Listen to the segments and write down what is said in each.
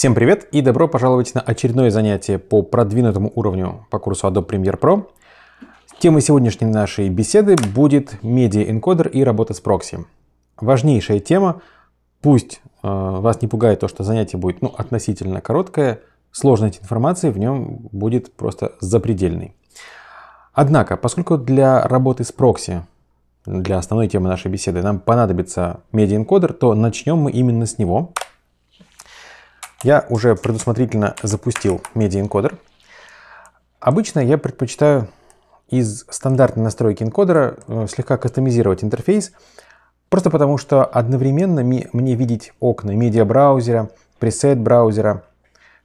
Всем привет и добро пожаловать на очередное занятие по продвинутому уровню по курсу Adobe Premiere Pro. Темой сегодняшней нашей беседы будет медиа-энкодер и работа с прокси. Важнейшая тема, пусть э, вас не пугает то, что занятие будет ну, относительно короткое, сложность информации в нем будет просто запредельной. Однако, поскольку для работы с прокси, для основной темы нашей беседы, нам понадобится медиа-энкодер, то начнем мы именно с него. Я уже предусмотрительно запустил медиа-энкодер. Обычно я предпочитаю из стандартной настройки энкодера э, слегка кастомизировать интерфейс, просто потому что одновременно мне видеть окна медиа-браузера, пресет-браузера,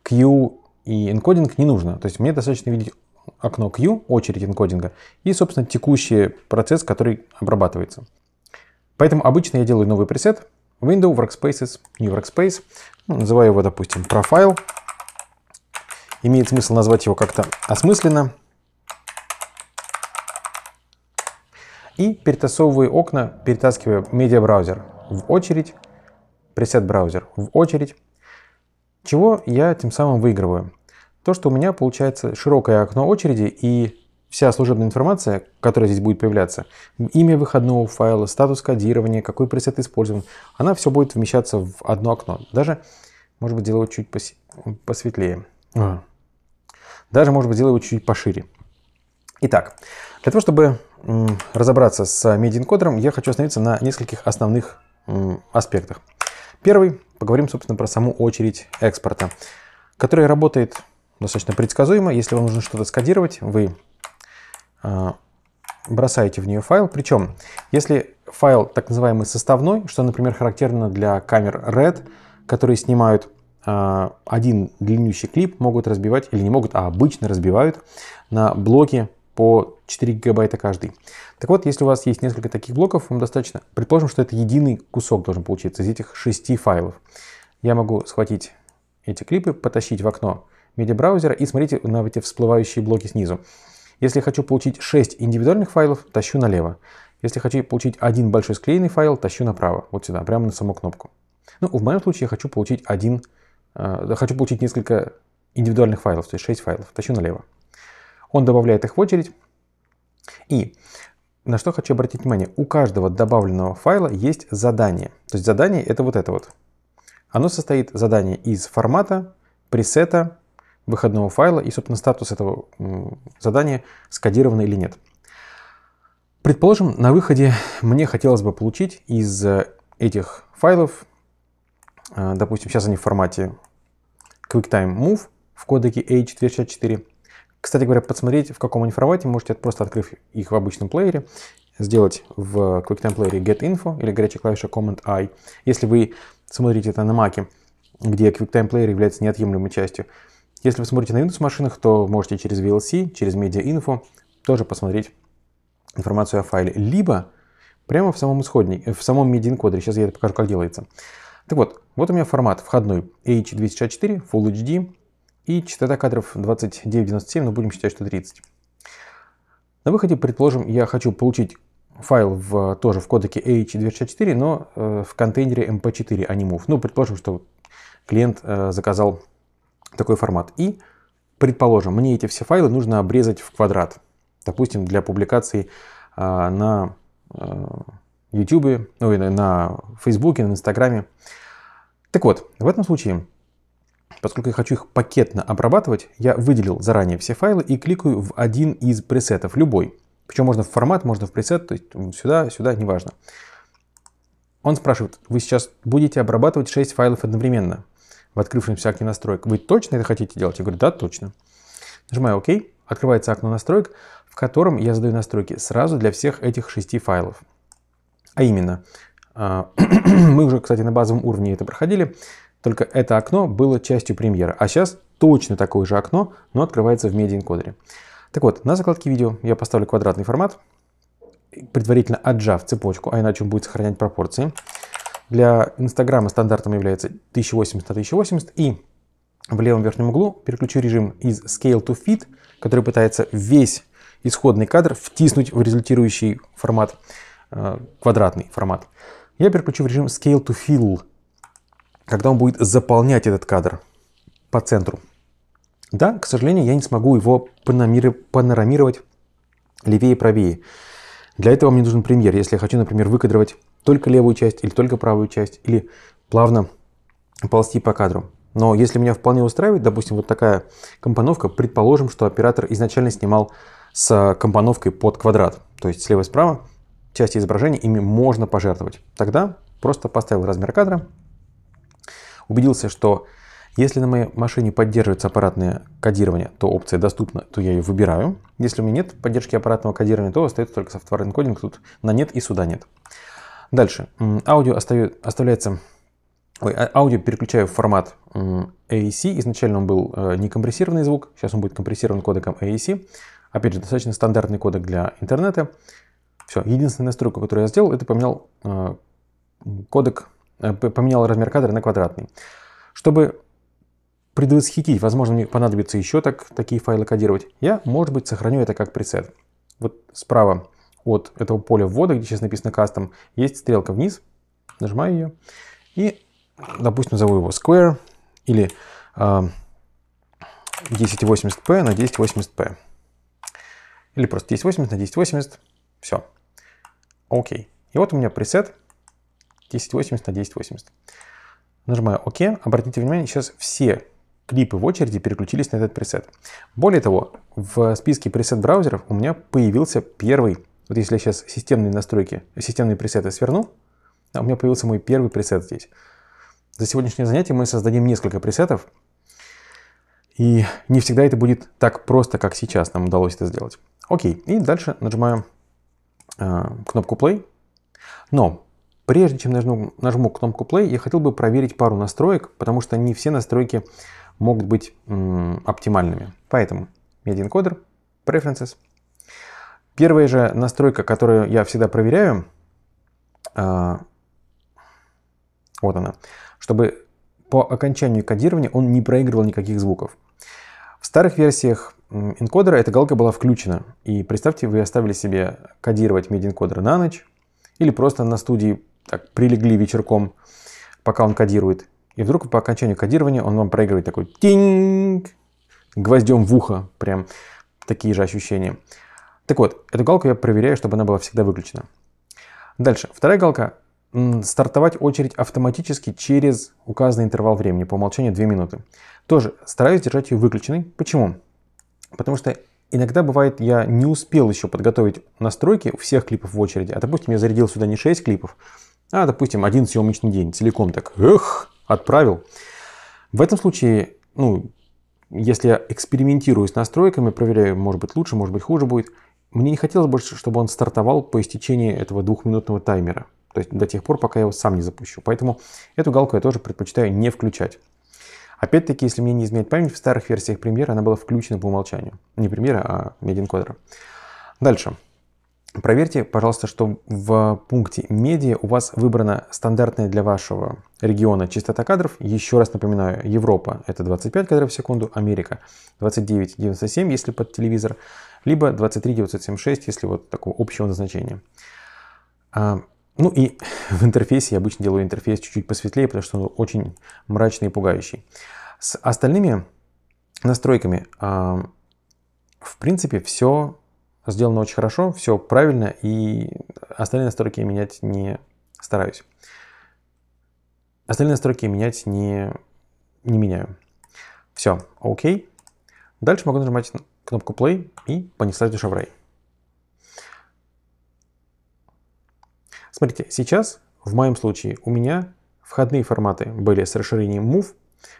Q и энкодинг не нужно. То есть мне достаточно видеть окно Q, очередь энкодинга, и, собственно, текущий процесс, который обрабатывается. Поэтому обычно я делаю новый пресет, Windows, Workspaces, New Workspace, ну, называю его, допустим, профайл. Имеет смысл назвать его как-то осмысленно. И перетасовываю окна, перетаскиваю медиабраузер в очередь, пресет-браузер в очередь. Чего я тем самым выигрываю? То, что у меня получается широкое окно очереди и Вся служебная информация, которая здесь будет появляться, имя выходного файла, статус кодирования, какой пресет использован, она все будет вмещаться в одно окно. Даже, может быть, делаю чуть пос... посветлее. Ага. Даже, может быть, делаю чуть пошире. Итак, для того, чтобы разобраться с медиа я хочу остановиться на нескольких основных аспектах. Первый, поговорим, собственно, про саму очередь экспорта, которая работает достаточно предсказуемо. Если вам нужно что-то скодировать, вы а, бросаете в нее файл. Причем, если файл так называемый составной, что, например, характерно для камер RED, которые снимают а, один длиннющий клип, могут разбивать, или не могут, а обычно разбивают на блоки по 4 гигабайта каждый. Так вот, если у вас есть несколько таких блоков, вам достаточно, предположим, что это единый кусок должен получиться из этих 6 файлов. Я могу схватить эти клипы, потащить в окно медиабраузера и смотрите на эти всплывающие блоки снизу. Если хочу получить 6 индивидуальных файлов, тащу налево. Если хочу получить один большой склеенный файл, тащу направо, вот сюда, прямо на саму кнопку. Ну, в моем случае я хочу получить один, э, хочу получить несколько индивидуальных файлов, то есть 6 файлов, тащу налево. Он добавляет их в очередь. И на что хочу обратить внимание, у каждого добавленного файла есть задание. То есть задание это вот это вот. Оно состоит задание из формата, пресета, выходного файла и, собственно, статус этого задания скодирован или нет. Предположим, на выходе мне хотелось бы получить из э, этих файлов, э, допустим, сейчас они в формате QuickTime Move в кодеке H264. Кстати говоря, подсмотреть, в каком они формате, можете просто открыв их в обычном плеере, сделать в QuickTime Player GetInfo или горячая клавиша Command-I. Если вы смотрите это на Mac, где QuickTime Player является неотъемлемой частью, если вы смотрите на Windows машинах, то можете через VLC, через Media Info тоже посмотреть информацию о файле. Либо прямо в самом исходнике, э, в самом медиа-энкодере. Сейчас я это покажу, как делается. Так вот, вот у меня формат входной H264, Full HD и частота кадров 2997, но будем считать, что 30. На выходе, предположим, я хочу получить файл в, тоже в кодеке H264, но э, в контейнере MP4, а не MOV. Ну, предположим, что клиент э, заказал такой формат. И, предположим, мне эти все файлы нужно обрезать в квадрат. Допустим, для публикации э, на э, YouTube, ну, и на Facebook, на Instagram, Так вот, в этом случае, поскольку я хочу их пакетно обрабатывать, я выделил заранее все файлы и кликаю в один из пресетов, любой. Причем можно в формат, можно в пресет, то есть сюда, сюда, неважно. Он спрашивает, вы сейчас будете обрабатывать 6 файлов одновременно в открывшемся окне настроек. Вы точно это хотите делать? Я говорю, да, точно. Нажимаю ОК, открывается окно настроек, в котором я задаю настройки сразу для всех этих шести файлов. А именно, а, мы уже, кстати, на базовом уровне это проходили, только это окно было частью премьера, а сейчас точно такое же окно, но открывается в медиаэнкодере. Так вот, на закладке видео я поставлю квадратный формат, предварительно отжав цепочку, а иначе он будет сохранять пропорции. Для Инстаграма стандартом является 1080 на 1080 и в левом верхнем углу переключу режим из Scale to Fit, который пытается весь исходный кадр втиснуть в результирующий формат, э, квадратный формат. Я переключу в режим Scale to Fill, когда он будет заполнять этот кадр по центру. Да, к сожалению, я не смогу его панорамировать левее и правее. Для этого мне нужен премьер. Если я хочу, например, выкадровать только левую часть или только правую часть, или плавно ползти по кадру. Но если меня вполне устраивает, допустим, вот такая компоновка, предположим, что оператор изначально снимал с э, компоновкой под квадрат, то есть слева и справа, части изображения ими можно пожертвовать. Тогда просто поставил размер кадра, убедился, что если на моей машине поддерживается аппаратное кодирование, то опция доступна, то я ее выбираю. Если у меня нет поддержки аппаратного кодирования, то остается только софтварный кодинг, тут на нет и сюда нет. Дальше. Аудио оставляется... Ой, а, аудио переключаю в формат AAC. Изначально он был э, некомпрессированный звук, сейчас он будет компрессирован кодеком AAC. Опять же, достаточно стандартный кодек для интернета. Все, единственная настройка, которую я сделал, это поменял э, кодек, э, поменял размер кадра на квадратный. Чтобы предвосхитить, возможно, мне понадобится еще так, такие файлы кодировать, я, может быть, сохраню это как пресет. Вот справа от этого поля ввода, где сейчас написано custom, есть стрелка вниз. Нажимаю ее. И, допустим, назову его square или э, 1080p на 1080p. Или просто 1080 на 1080. Все. Окей. И вот у меня пресет 1080 на 1080. Нажимаю ОК. Обратите внимание, сейчас все клипы в очереди переключились на этот пресет. Более того, в списке пресет браузеров у меня появился первый вот если я сейчас системные настройки, системные пресеты сверну, а у меня появился мой первый пресет здесь. За сегодняшнее занятие мы создадим несколько пресетов, и не всегда это будет так просто, как сейчас нам удалось это сделать. Окей, и дальше нажимаю э, кнопку Play. Но прежде чем нажму, нажму кнопку Play, я хотел бы проверить пару настроек, потому что не все настройки могут быть м, оптимальными. Поэтому медиа Encoder, Preferences, Первая же настройка, которую я всегда проверяю, а, вот она, чтобы по окончанию кодирования он не проигрывал никаких звуков. В старых версиях энкодера эта галка была включена. И представьте, вы оставили себе кодировать медиэнкодер на ночь или просто на студии так, прилегли вечерком, пока он кодирует. И вдруг по окончанию кодирования он вам проигрывает такой тинг, гвоздем в ухо, прям такие же ощущения. Так вот, эту галку я проверяю, чтобы она была всегда выключена. Дальше. Вторая галка. Стартовать очередь автоматически через указанный интервал времени, по умолчанию 2 минуты. Тоже стараюсь держать ее выключенной. Почему? Потому что иногда бывает, я не успел еще подготовить настройки всех клипов в очереди. А допустим, я зарядил сюда не 6 клипов, а допустим, один съемочный день целиком так, эх, отправил. В этом случае, ну, если я экспериментирую с настройками, проверяю, может быть лучше, может быть хуже будет – мне не хотелось больше, чтобы он стартовал по истечении этого двухминутного таймера. То есть до тех пор, пока я его сам не запущу. Поэтому эту галку я тоже предпочитаю не включать. Опять-таки, если мне не изменять память, в старых версиях Premiere она была включена по умолчанию. Не премьера, а Media Encoder. Дальше. Проверьте, пожалуйста, что в пункте «Медиа» у вас выбрана стандартная для вашего региона частота кадров. Еще раз напоминаю, Европа — это 25 кадров в секунду, Америка — 29,97, если под телевизор, либо 23,976, если вот такого общего назначения. А, ну и в интерфейсе, я обычно делаю интерфейс чуть-чуть посветлее, потому что он очень мрачный и пугающий. С остальными настройками, а, в принципе, все сделано очень хорошо, все правильно, и остальные настройки я менять не стараюсь. Остальные настройки менять не, не меняю. Все, окей. Дальше могу нажимать кнопку play и понеслась душа в рай. Смотрите, сейчас в моем случае у меня входные форматы были с расширением move,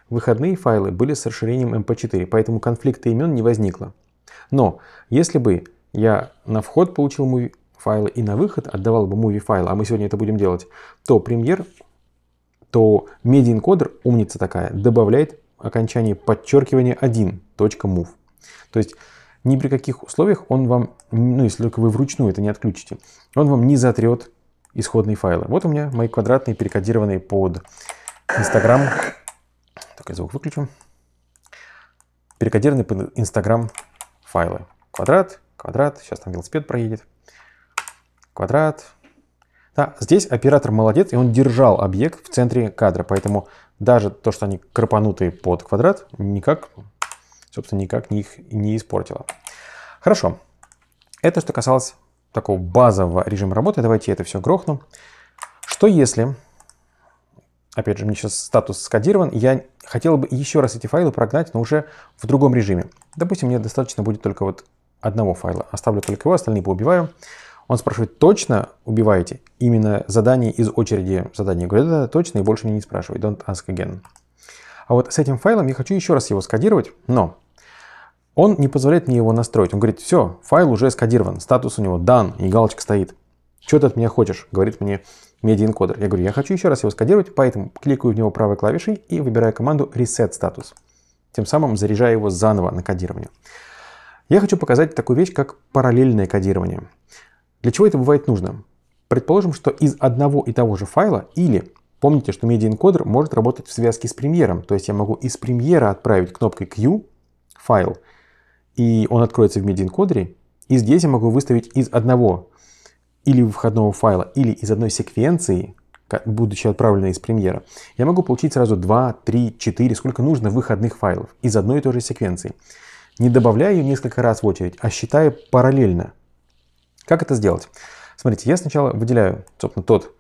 выходные файлы были с расширением mp4, поэтому конфликта имен не возникло. Но если бы я на вход получил муви файлы и на выход отдавал бы муви файлы, а мы сегодня это будем делать, то премьер, то медиа умница такая, добавляет окончание подчеркивания 1.move. То есть ни при каких условиях он вам, ну если только вы вручную это не отключите, он вам не затрет исходные файлы. Вот у меня мои квадратные перекодированные под Instagram. Так, звук выключу. Перекодированные под Instagram файлы. Квадрат, квадрат, сейчас там велосипед проедет, квадрат. Да, здесь оператор молодец, и он держал объект в центре кадра, поэтому даже то, что они крапанутые под квадрат, никак, собственно, никак их не испортило. Хорошо, это что касалось такого базового режима работы. Давайте я это все грохну. Что если, опять же, мне сейчас статус скодирован, я хотел бы еще раз эти файлы прогнать, но уже в другом режиме. Допустим, мне достаточно будет только вот одного файла. Оставлю только его, остальные поубиваю. Он спрашивает, точно убиваете именно задание из очереди заданий? Я говорю, да, точно, и больше меня не спрашивай, don't ask again. А вот с этим файлом я хочу еще раз его скодировать, но он не позволяет мне его настроить. Он говорит, все, файл уже скодирован, статус у него done, и галочка стоит. Что ты от меня хочешь? Говорит мне медиа-энкодер. Я говорю, я хочу еще раз его скодировать, поэтому кликаю в него правой клавишей и выбираю команду reset статус. Тем самым заряжаю его заново на кодирование. Я хочу показать такую вещь, как параллельное кодирование. Для чего это бывает нужно? Предположим, что из одного и того же файла или Помните, что медиаэнкодер может работать в связке с премьером, то есть я могу из премьера отправить кнопкой Q файл, и он откроется в медиаэнкодере, и здесь я могу выставить из одного или выходного файла, или из одной секвенции, будучи отправленной из премьера, я могу получить сразу 2, 3, 4, сколько нужно выходных файлов из одной и той же секвенции не добавляя ее несколько раз в очередь, а считая параллельно. Как это сделать? Смотрите, я сначала выделяю, собственно, тот,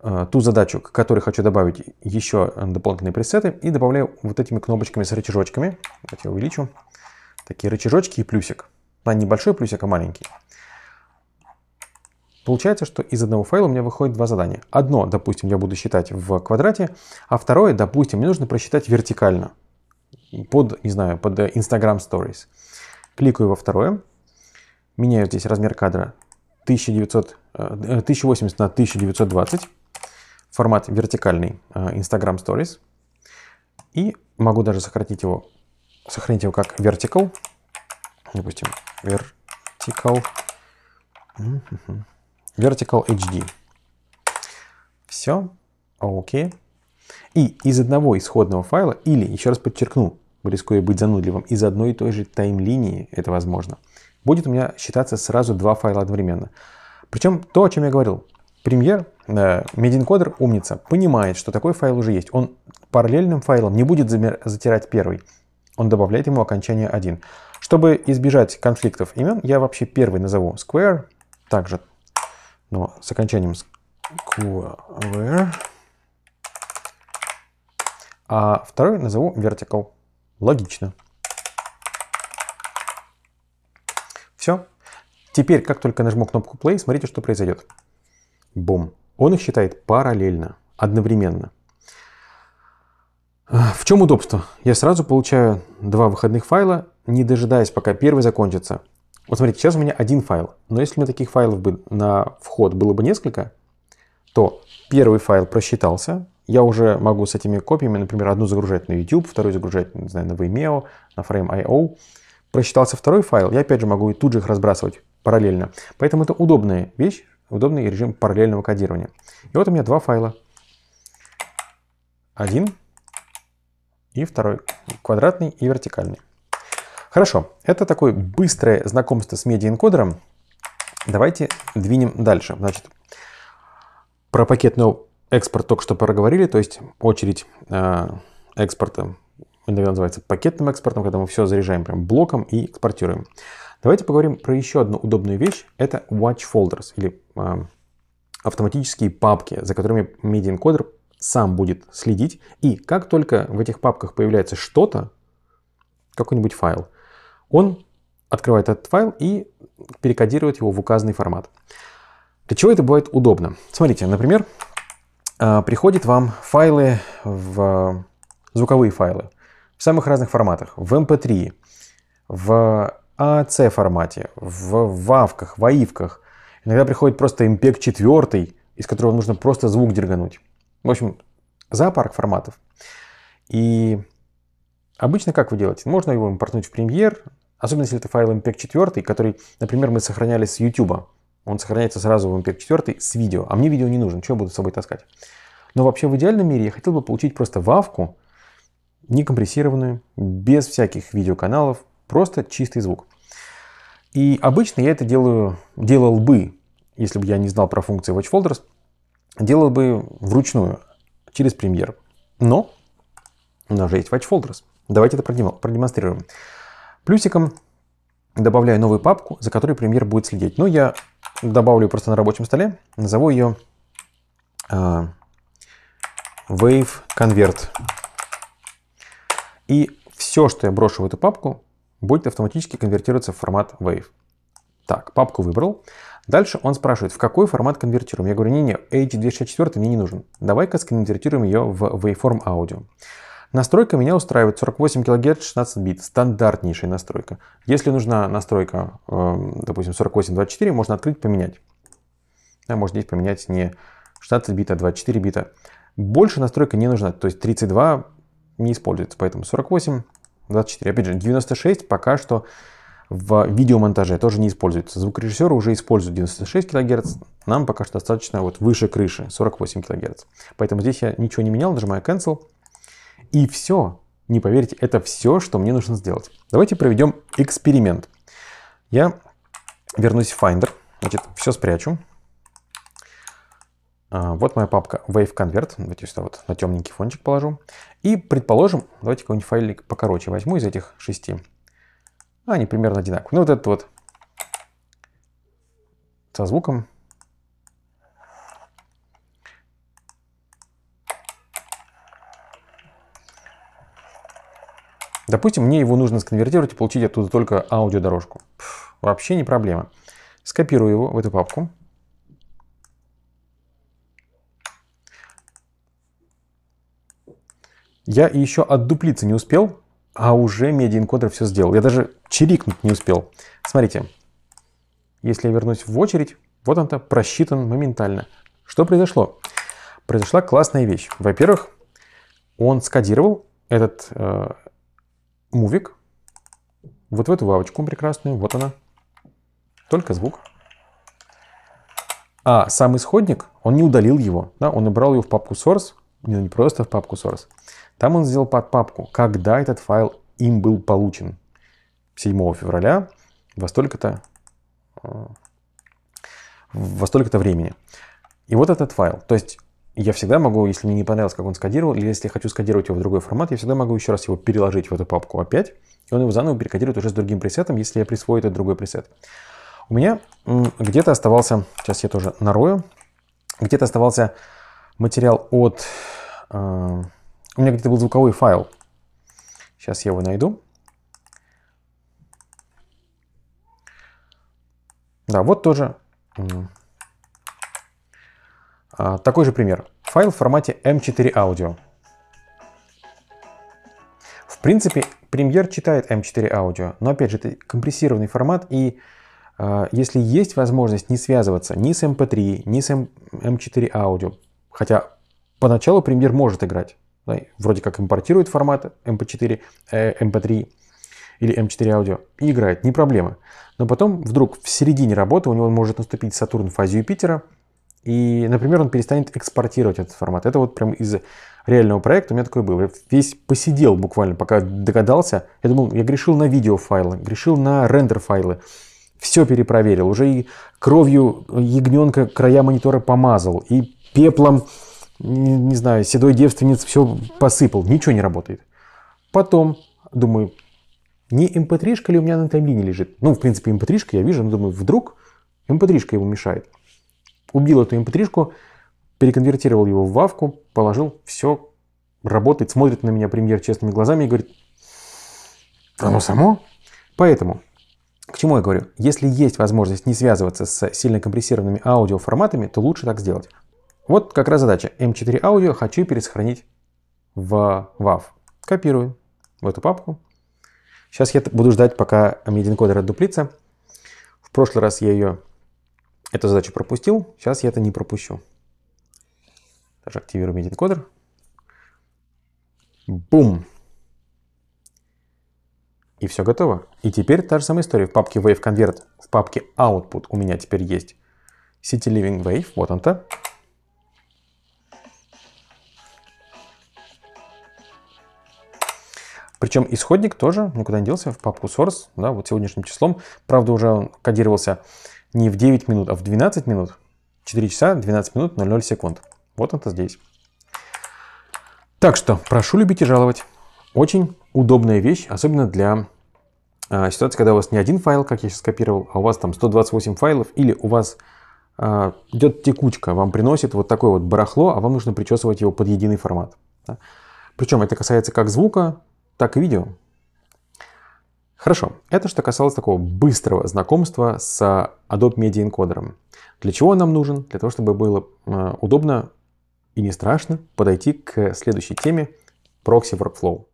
э, ту задачу, к которой хочу добавить еще дополнительные пресеты, и добавляю вот этими кнопочками с рычажочками. Давайте я увеличу. Такие рычажочки и плюсик. А небольшой плюсик, а маленький. Получается, что из одного файла у меня выходит два задания. Одно, допустим, я буду считать в квадрате, а второе, допустим, мне нужно просчитать вертикально под, не знаю, под э, Instagram Stories. Кликаю во второе. Меняю здесь размер кадра 1900, 1080 э, э, на 1920. Формат вертикальный Instagram Stories. И могу даже сократить его, сохранить его как vertical. Допустим, vertical, vertical HD. Все, окей. Okay. И из одного исходного файла, или, еще раз подчеркну, рискуя быть занудливым, из одной и той же тайм-линии, это возможно, будет у меня считаться сразу два файла одновременно. Причем то, о чем я говорил, Премьер, э, умница, понимает, что такой файл уже есть. Он параллельным файлом не будет затирать первый. Он добавляет ему окончание 1. Чтобы избежать конфликтов имен, я вообще первый назову square, также, но с окончанием square а второй назову vertical. Логично. Все. Теперь, как только нажму кнопку play, смотрите, что произойдет. Бум. Он их считает параллельно, одновременно. А, в чем удобство? Я сразу получаю два выходных файла, не дожидаясь, пока первый закончится. Вот смотрите, сейчас у меня один файл, но если у меня таких файлов бы на вход было бы несколько, то первый файл просчитался, я уже могу с этими копиями, например, одну загружать на YouTube, вторую загружать, не знаю, на Vimeo, на Frame.io. Просчитался второй файл, я опять же могу и тут же их разбрасывать параллельно. Поэтому это удобная вещь, удобный режим параллельного кодирования. И вот у меня два файла. Один и второй. Квадратный и вертикальный. Хорошо, это такое быстрое знакомство с медиаэнкодером. Давайте двинем дальше. Значит, про пакетную экспорт только что проговорили, то есть очередь э, экспорта иногда называется пакетным экспортом, когда мы все заряжаем прям блоком и экспортируем. Давайте поговорим про еще одну удобную вещь. Это watch folders или э, автоматические папки, за которыми Media Encoder сам будет следить. И как только в этих папках появляется что-то, какой-нибудь файл, он открывает этот файл и перекодирует его в указанный формат. Для чего это бывает удобно? Смотрите, например, а, приходят вам файлы, в а, звуковые файлы в самых разных форматах. В MP3, эм в AC а формате, в вавках, в аивках. Иногда приходит просто MPEG 4, из которого нужно просто звук дергануть. В общем, зоопарк форматов. И обычно как вы делаете? Можно его импортнуть в Premiere, особенно если это файл MPEG 4, который, например, мы сохраняли с YouTube. Он сохраняется сразу в MP 4 с видео. А мне видео не нужно, что я буду с собой таскать. Но вообще в идеальном мире я хотел бы получить просто вавку, не компрессированную, без всяких видеоканалов, просто чистый звук. И обычно я это делаю, делал бы, если бы я не знал про функции Watch Folders, делал бы вручную, через Premiere. Но у нас же есть Watch Folders. Давайте это продемонстрируем. Плюсиком добавляю новую папку, за которой Premiere будет следить. Но я добавлю просто на рабочем столе, назову ее а, Wave Convert. И все, что я брошу в эту папку, будет автоматически конвертироваться в формат Wave. Так, папку выбрал. Дальше он спрашивает, в какой формат конвертируем. Я говорю, не-не, H264 мне не нужен. Давай-ка сконвертируем ее в Waveform Audio. Настройка меня устраивает 48 кГц 16 бит, стандартнейшая настройка. Если нужна настройка, эм, допустим, 48-24, можно открыть, поменять. Да, можно здесь поменять не 16 бита, а 24 бита. Больше настройка не нужна, то есть 32 не используется, поэтому 48, 24. Опять же, 96 пока что в видеомонтаже тоже не используется. Звукорежиссеры уже используют 96 кГц, нам пока что достаточно вот выше крыши, 48 кГц. Поэтому здесь я ничего не менял, нажимаю Cancel. И все. Не поверите, это все, что мне нужно сделать. Давайте проведем эксперимент. Я вернусь в Finder. Значит, все спрячу. А, вот моя папка Wave Convert. Давайте сюда вот на темненький фончик положу. И предположим, давайте какой-нибудь файлик покороче возьму из этих шести. Они примерно одинаковые. Ну вот этот вот со звуком Допустим, мне его нужно сконвертировать и получить оттуда только аудиодорожку. Пфф, вообще не проблема. Скопирую его в эту папку. Я еще отдуплиться не успел, а уже медиа-энкодер все сделал. Я даже чирикнуть не успел. Смотрите, если я вернусь в очередь, вот он-то просчитан моментально. Что произошло? Произошла классная вещь. Во-первых, он скодировал этот э, мувик вот в эту лавочку прекрасную, вот она, только звук. А сам исходник, он не удалил его, да, он убрал его в папку source, ну, не просто в папку source. Там он сделал под папку, когда этот файл им был получен. 7 февраля во столько-то э, во столько-то времени. И вот этот файл. То есть я всегда могу, если мне не понравилось, как он скодировал, или если я хочу скодировать его в другой формат, я всегда могу еще раз его переложить в эту папку опять, и он его заново перекодирует уже с другим пресетом, если я присвою этот другой пресет. У меня где-то оставался, сейчас я тоже нарою, где-то оставался материал от... Э, у меня где-то был звуковой файл. Сейчас я его найду. Да, вот тоже а, такой же пример. Файл в формате M4 эм Audio. В принципе, Premiere читает M4 эм Audio, но опять же, это компрессированный формат, и э, если есть возможность не связываться ни с MP3, эм ни с M M4 Audio, хотя поначалу Premiere может играть, да, вроде как импортирует формат MP4, э, MP3 или M4 Audio и играет, не проблема. Но потом вдруг в середине работы у него может наступить Сатурн в фазе Юпитера, и, например, он перестанет экспортировать этот формат. Это вот прям из реального проекта у меня такое было. Я весь посидел буквально, пока догадался. Я думал, я грешил на видеофайлы, грешил на рендер-файлы. Все перепроверил. Уже и кровью ягненка края монитора помазал. И пеплом, не, не знаю, седой девственниц все посыпал. Ничего не работает. Потом, думаю, не mp эм 3 ли у меня на таймлине лежит? Ну, в принципе, mp эм 3 я вижу, но думаю, вдруг mp эм 3 ему мешает убил эту mp 3 переконвертировал его в вавку, положил, все, работает, смотрит на меня премьер честными глазами и говорит, оно само? Поэтому, к чему я говорю, если есть возможность не связываться с сильно компрессированными аудиоформатами, то лучше так сделать. Вот как раз задача. М 4 аудио хочу пересохранить в WAV. Копирую в эту папку. Сейчас я буду ждать, пока медиенкодер отдуплится. В прошлый раз я ее Эту задачу пропустил, сейчас я это не пропущу. Даже активирую медиенкодер. Бум! И все готово. И теперь та же самая история. В папке Wave Convert, в папке Output у меня теперь есть City Living Wave. Вот он-то. Причем исходник тоже никуда не делся в папку source, да, вот сегодняшним числом. Правда, уже он кодировался не в 9 минут, а в 12 минут. 4 часа 12 минут 00 секунд. Вот это здесь. Так что прошу любить и жаловать. Очень удобная вещь, особенно для э, ситуации, когда у вас не один файл, как я сейчас скопировал, а у вас там 128 файлов, или у вас э, а, идет текучка, вам приносит вот такое вот барахло, а вам нужно причесывать его под единый формат. Да? Причем это касается как звука, так и видео. Хорошо, это что касалось такого быстрого знакомства с Adobe Media Encoder. Для чего он нам нужен? Для того, чтобы было э, удобно и не страшно подойти к следующей теме прокси воркфлоу.